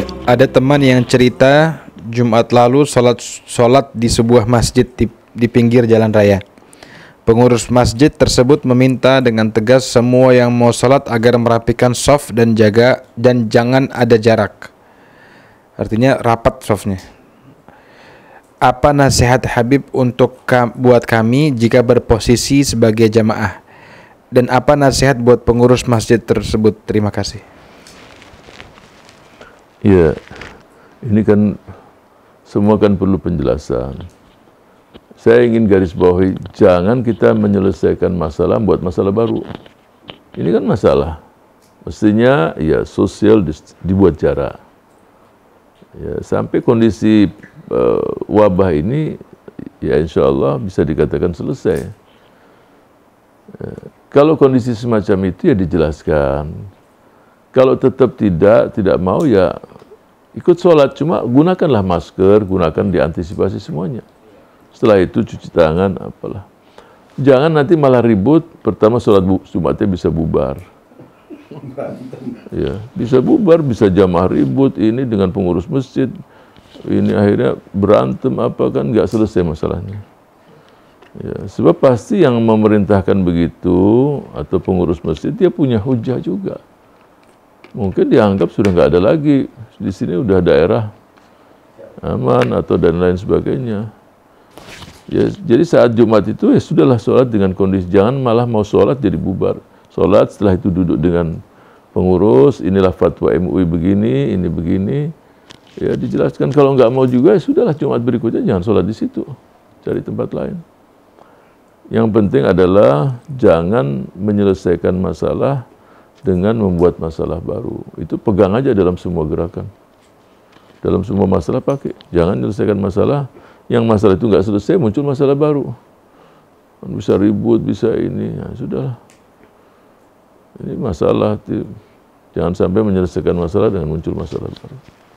Ya, ada teman yang cerita Jumat lalu sholat sholat di sebuah masjid di, di pinggir jalan raya. Pengurus masjid tersebut meminta dengan tegas semua yang mau sholat agar merapikan soft dan jaga dan jangan ada jarak. Artinya rapat softnya. Apa nasihat Habib untuk kam buat kami jika berposisi sebagai jamaah? Dan apa nasihat buat pengurus masjid tersebut? Terima kasih. Ya, ini kan semua kan perlu penjelasan. Saya ingin garis bawahi, jangan kita menyelesaikan masalah buat masalah baru. Ini kan masalah. Mestinya ya sosial dibuat jarak. Ya, sampai kondisi uh, wabah ini ya insya Allah bisa dikatakan selesai. Ya, kalau kondisi semacam itu ya dijelaskan kalau tetap tidak, tidak mau ya ikut sholat. Cuma gunakanlah masker, gunakan diantisipasi semuanya. Setelah itu cuci tangan, apalah. Jangan nanti malah ribut, pertama sholat Jumatnya bisa bubar. Ya, bisa bubar, bisa jamah ribut, ini dengan pengurus masjid, ini akhirnya berantem apa kan nggak selesai masalahnya. Ya, sebab pasti yang memerintahkan begitu atau pengurus masjid dia punya hujah juga mungkin dianggap sudah nggak ada lagi di sini udah daerah aman atau dan lain sebagainya. Ya, jadi saat Jumat itu ya sudahlah sholat dengan kondisi jangan malah mau sholat jadi bubar. Sholat setelah itu duduk dengan pengurus, inilah fatwa MUI begini, ini begini. Ya dijelaskan kalau nggak mau juga ya sudahlah Jumat berikutnya jangan sholat di situ, cari tempat lain. Yang penting adalah jangan menyelesaikan masalah dengan membuat masalah baru. Itu pegang aja dalam semua gerakan. Dalam semua masalah pakai. Jangan menyelesaikan masalah yang masalah itu nggak selesai muncul masalah baru. Bisa ribut, bisa ini, ya sudah. Ini masalah, jangan sampai menyelesaikan masalah dengan muncul masalah baru.